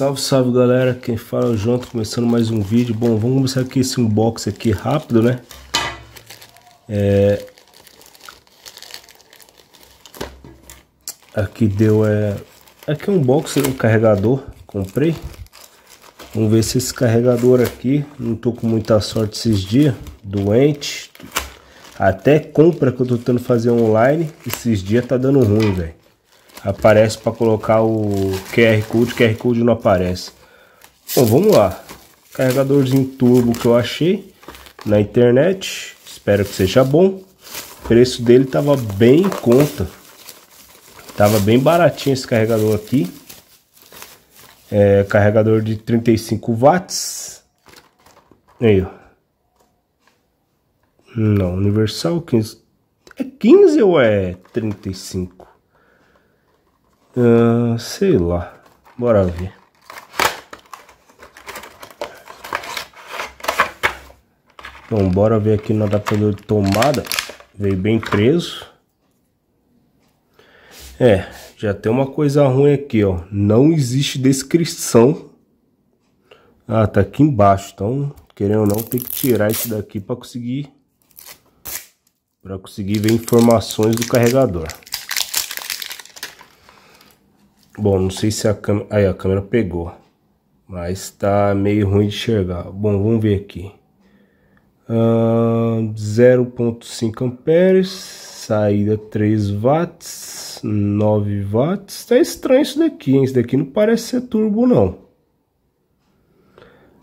Salve, salve galera, quem fala junto, é começando mais um vídeo. Bom, vamos começar aqui esse unboxing aqui rápido, né? É... Aqui deu, é... Aqui é um box, um carregador, comprei. Vamos ver se esse carregador aqui, não tô com muita sorte esses dias, doente. Até compra que eu tô tentando fazer online, esses dias tá dando ruim, velho aparece para colocar o QR Code, QR Code não aparece. Bom, vamos lá. Carregadorzinho turbo que eu achei na internet, espero que seja bom. O preço dele tava bem em conta. Tava bem baratinho esse carregador aqui. É, carregador de 35 watts. Aí, ó. Não, universal 15. É 15 ou é 35? Uh, sei lá. Bora ver. Então, bora ver aqui no adaptador de tomada. Veio bem preso. É, já tem uma coisa ruim aqui, ó. Não existe descrição. Ah, tá aqui embaixo. Então, querendo ou não, tem que tirar isso daqui para conseguir para conseguir ver informações do carregador. Bom, não sei se a câmera... Aí, a câmera pegou. Mas tá meio ruim de enxergar. Bom, vamos ver aqui. Uh, 0.5 amperes, saída 3 watts, 9 watts. Tá estranho isso daqui, hein? Isso daqui não parece ser turbo, não.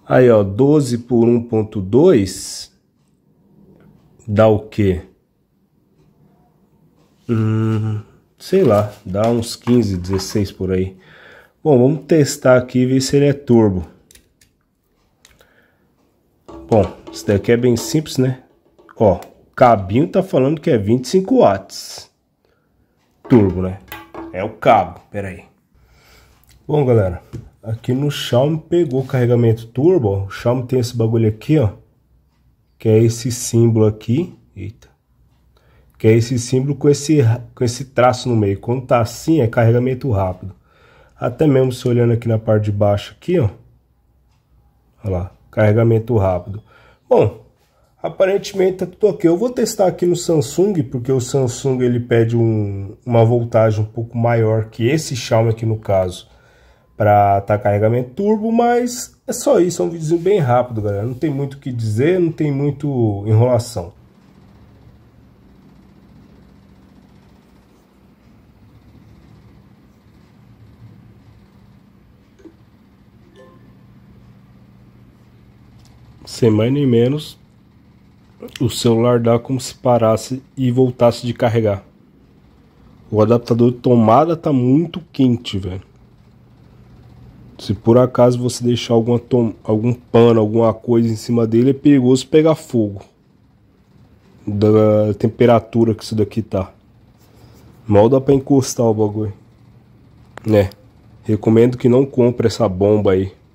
Aí, ó, 12 por 1.2 dá o quê? Hum sei lá, dá uns 15, 16 por aí. Bom, vamos testar aqui e ver se ele é turbo. Bom, isso daqui é bem simples, né? Ó, o cabinho tá falando que é 25 watts. Turbo, né? É o cabo, pera aí. Bom, galera, aqui no Xiaomi pegou o carregamento turbo. O Xiaomi tem esse bagulho aqui, ó. Que é esse símbolo aqui. Eita que é esse símbolo com esse, com esse traço no meio. Quando tá assim, é carregamento rápido. Até mesmo se olhando aqui na parte de baixo aqui, ó. Olha lá, carregamento rápido. Bom, aparentemente tá tudo ok. Eu vou testar aqui no Samsung, porque o Samsung ele pede um, uma voltagem um pouco maior que esse Xiaomi aqui no caso. Para tá carregamento turbo, mas é só isso, é um videozinho bem rápido, galera. Não tem muito o que dizer, não tem muito enrolação. sem mais nem menos, o celular dá como se parasse e voltasse de carregar. O adaptador de tomada tá muito quente, velho. Se por acaso você deixar alguma algum pano, alguma coisa em cima dele, é perigoso pegar fogo. Da temperatura que isso daqui tá. Mal dá pra encostar o bagulho. Né? Recomendo que não compre essa bomba aí.